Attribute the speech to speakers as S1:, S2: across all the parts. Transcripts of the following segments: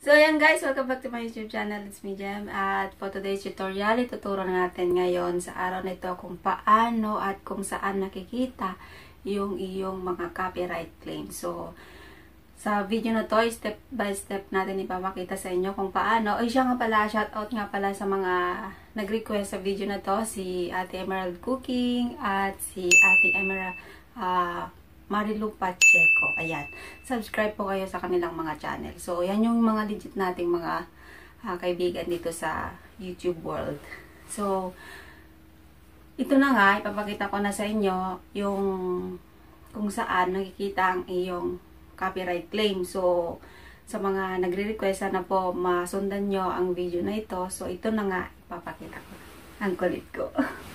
S1: So, ayan guys, welcome back to my YouTube channel. It's me, Jem. At for today's tutorial, ituturo natin ngayon sa araw na ito kung paano at kung saan nakikita yung iyong mga copyright claim. So, sa video na to, step by step natin ipapakita sa inyo kung paano. Ay, siya nga pala, shoutout nga pala sa mga nag-request sa video na to, si Ate Emerald Cooking at si Ate Emerald uh, Marilu Pacheco. Ayan. Subscribe po kayo sa kanilang mga channel. So, yan yung mga legit nating mga uh, kaibigan dito sa YouTube world. So, ito na nga, ipapakita ko na sa inyo yung kung saan nakikita ang iyong copyright claim. So, sa mga nagre-request, sana po masundan nyo ang video na ito. So, ito na nga, ipapakita ko. Ang kulit ko.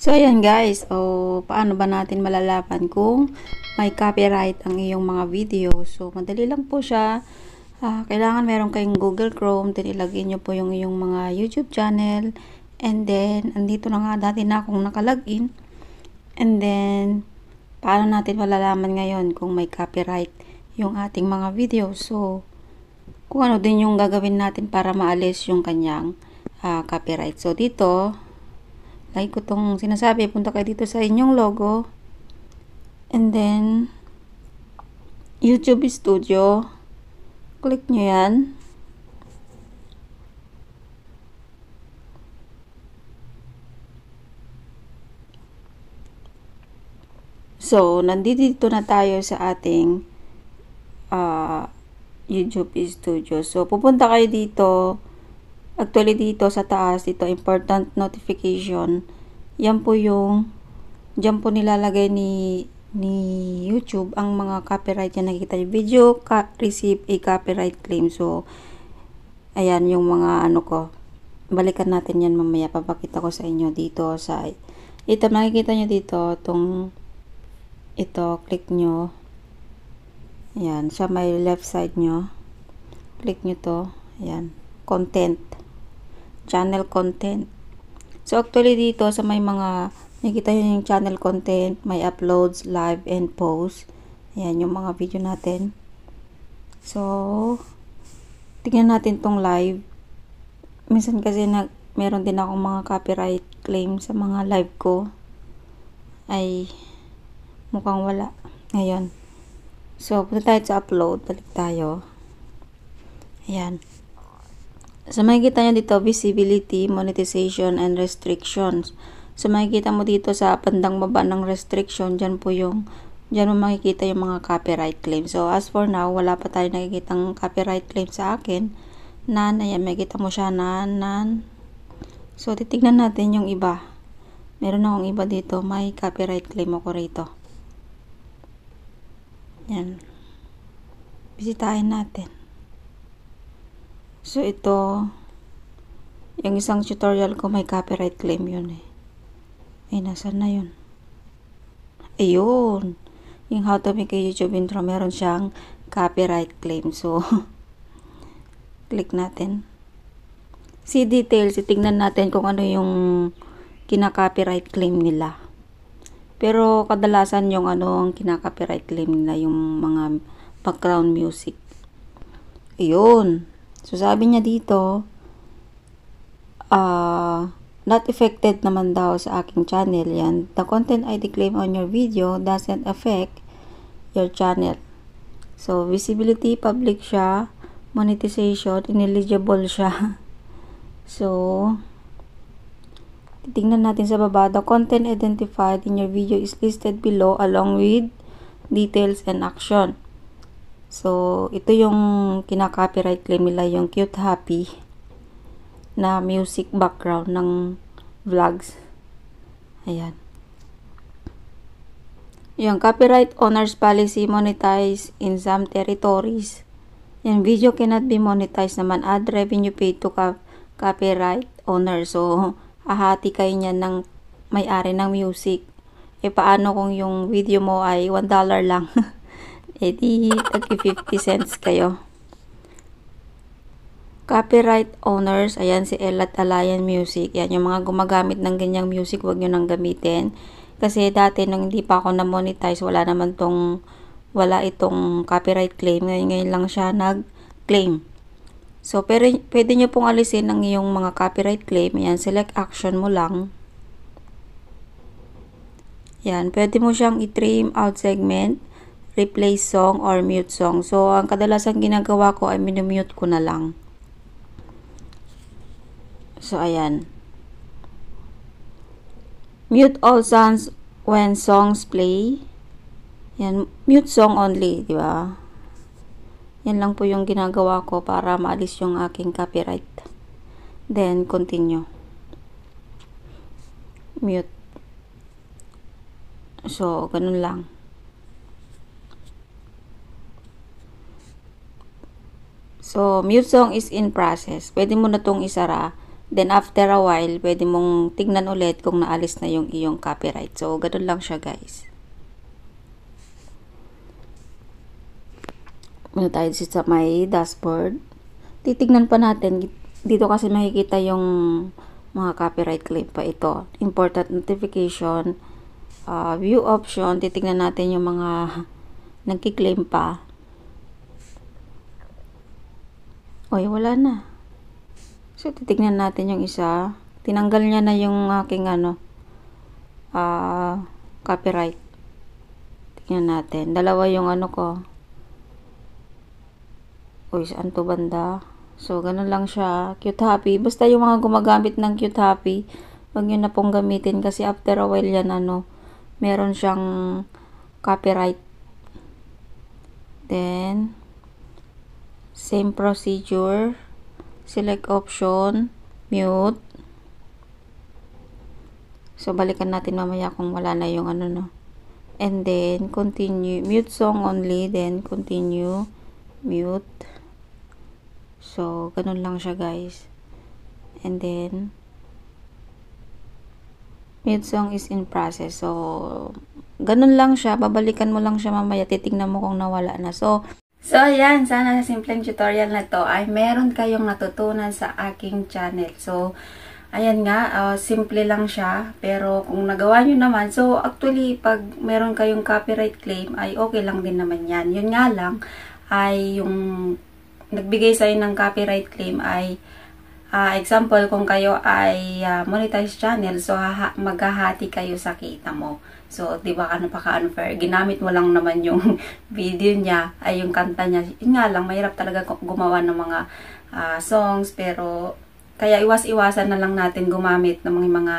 S1: So, ayan guys, o paano ba natin malalaman kung may copyright ang iyong mga video. So, madali lang po siya. Uh, kailangan meron kayong Google Chrome, then ilagay niyo po yung iyong mga YouTube channel. And then, andito na nga dati na akong nakalagin. And then, paano natin malalaman ngayon kung may copyright yung ating mga video. So, kung ano din yung gagawin natin para maalis yung kanyang uh, copyright. So, dito, like ko tong sinasabi, punta kayo dito sa inyong logo. And then, YouTube Studio. Click nyo yan. So, nandito na tayo sa ating uh, YouTube Studio. So, pupunta kayo dito Actually dito sa taas, dito important notification. Yan po yung diyan po nilalagay ni ni YouTube ang mga copyright na nakikita niyo video ka, receive a copyright claim. So ayan yung mga ano ko. Balikan natin yan mamaya. Papakita ko sa inyo dito sa ito makikita niyo dito tong ito click nyo ayan sa may left side nyo click nyo to ayan content channel content. So actually dito sa may mga nakikita nyo yung channel content, may uploads, live, and post. Ayan yung mga video natin. So, tingnan natin tong live. Minsan kasi nag, meron din ako mga copyright claim sa mga live ko. Ay, mukhang wala. Ayan. So, punta tayo sa upload. Balik tayo. Ayan. So, makikita nyo dito, visibility, monetization, and restrictions. So, makikita mo dito sa pandang baba ng restriction, dyan po yung, dyan mo makikita yung mga copyright claim. So, as for now, wala pa tayo nakikitang copyright claim sa akin. Nan, ayan, makikita mo siya, nan, nan. So, titignan natin yung iba. Meron akong iba dito, may copyright claim ako rito. Yan. Bisitahin natin. So, ito, yung isang tutorial ko, may copyright claim yun eh. Ay, eh, nasan na yun? Ayun! Yung how to make a YouTube intro, meron siyang copyright claim. So, click natin. See details, tingnan natin kung ano yung kina-copyright claim nila. Pero kadalasan yung ano ang kina-copyright claim nila yung mga background music. Ayun. So, sabi niya dito, uh, not affected naman daw sa aking channel yan. The content I declaim on your video doesn't affect your channel. So, visibility, public siya, monetization, ineligible siya. So, titingnan natin sa baba. The content identified in your video is listed below along with details and action. So, ito yung kinaka-copyright claim nila yung Cute Happy na music background ng vlogs. Ayan. Yung copyright owners policy monetize in some territories. Yung video cannot be monetized naman. Add revenue paid to copyright owner. So, ahati kayo niyan ng may-ari ng music. E paano kung yung video mo ay $1 lang? Eh di, 50 cents kayo. Copyright owners, ayan si Elat Alayan Music. Yan, yung mga gumagamit ng ganyang music, wag nyo nang gamitin. Kasi dati, nung hindi pa ako na-monetize, wala naman tong, wala itong copyright claim. Ngayon, ngayon lang siya nag-claim. So, pero, pwede nyo pong alisin ang iyong mga copyright claim. Ayan, select action mo lang. Yan, pwede mo siyang i-trim out segment replay song or mute song. So, ang kadalasan ginagawa ko ay minumute ko na lang. So, ayan. Mute all sounds when songs play. Yan, mute song only, di ba? Yan lang po yung ginagawa ko para maalis yung aking copyright. Then, continue. Mute. So, ganun lang. So, mute song is in process. Pwede mo na itong isara. Then, after a while, pwede mong tignan ulit kung naalis na yung iyong copyright. So, ganun lang siya guys. Muna tayo sa may dashboard. Titignan pa natin. Dito kasi makikita yung mga copyright claim pa ito. Important notification, uh, view option. Titignan natin yung mga nagkiklaim pa. Oy, wala na. So, titignan natin yung isa. Tinanggal niya na yung aking ano, uh, copyright. Tignan natin. Dalawa yung ano ko. Uy, saan to banda? So, ganun lang siya. Cute Happy. Basta yung mga gumagamit ng Cute Happy, wag nyo na pong gamitin kasi after a while yan ano, meron siyang copyright. Then, Same procedure. Select option, mute. So, balikan natin mamaya kung wala na yung ano, no. And then, continue. Mute song only, then continue. Mute. So, ganun lang siya, guys. And then, mute song is in process. So, ganun lang siya. Babalikan mo lang siya mamaya. titingnan mo kung nawala na. So, So, ayan. Sana sa simpleng tutorial na to ay meron kayong natutunan sa aking channel. So, ayan nga. Uh, simple lang siya. Pero, kung nagawa nyo naman. So, actually, pag meron kayong copyright claim, ay okay lang din naman yan. Yun nga lang, ay yung nagbigay sa'yo ng copyright claim ay Uh, example, kung kayo ay uh, monetized channel, so maghahati kayo sa kita mo. So, di ba, ano pa ka-unfair? Ano, ginamit mo lang naman yung video niya, ay yung kanta niya. Yun nga lang, mahirap talaga gumawa ng mga uh, songs, pero kaya iwas-iwasan na lang natin gumamit ng mga, mga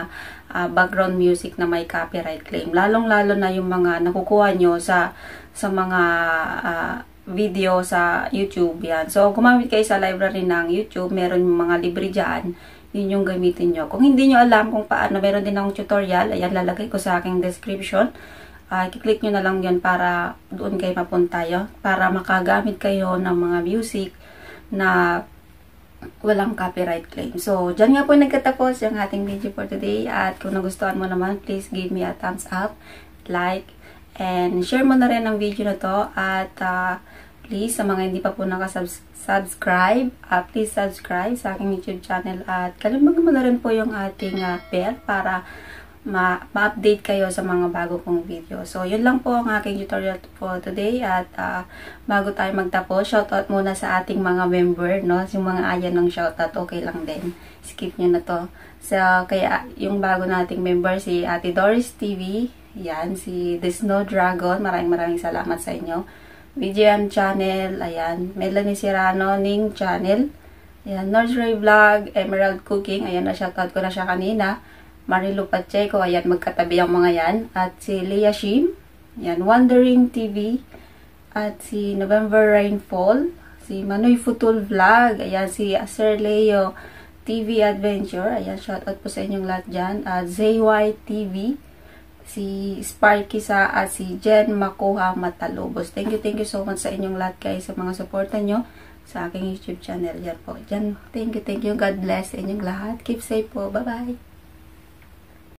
S1: uh, background music na may copyright claim. Lalong-lalo na yung mga nakukuha nyo sa, sa mga... Uh, video sa YouTube yan. So, gumamit kayo sa library ng YouTube. Meron yung mga libre dyan. Yun yung gamitin nyo. Kung hindi nyo alam kung paano, meron din akong tutorial. Ayan, lalagay ko sa aking description. Uh, ah, kiklik nyo na lang yun para doon kayo mapunta yun. Para makagamit kayo ng mga music na walang copyright claim. So, dyan nga po nagkatapos yung ating video for today. At kung nagustuhan mo naman, please give me a thumbs up, like, And share mo na rin ang video na to at uh, please sa mga hindi pa po nakasubscribe, uh, ah, please subscribe sa aking YouTube channel at kalimutan mo na rin po yung ating uh, bell para ma-update ma kayo sa mga bago kong video. So, yun lang po ang aking tutorial po today at uh, bago tayo magtapos, shoutout muna sa ating mga member, no? Yung mga ayan ng shoutout, okay lang din. Skip nyo na to. So, kaya yung bago nating member, si Ate Doris TV, yan, si The Snow Dragon. Maraming maraming salamat sa inyo. BGM channel, ayan. Melanie Serrano, Ning channel. Ayan, Nursery Vlog, Emerald Cooking. Ayan, na-shoutout ko na siya kanina. Marilu Pacheco, ayan, magkatabi ang mga yan. At si Leah Shim, ayan, Wandering TV. At si November Rainfall, si Manoy Futul Vlog, ayan, si Sir Leo TV Adventure, ayan, shoutout po sa inyong lahat dyan. At ZY TV, si Sparky sa at si Jen Makuha Matalubos. Thank you, thank you so much sa inyong lahat guys sa mga suporta nyo sa aking YouTube channel. Yan po. Yan. Thank you, thank you. God bless inyong lahat. Keep safe po. Bye-bye.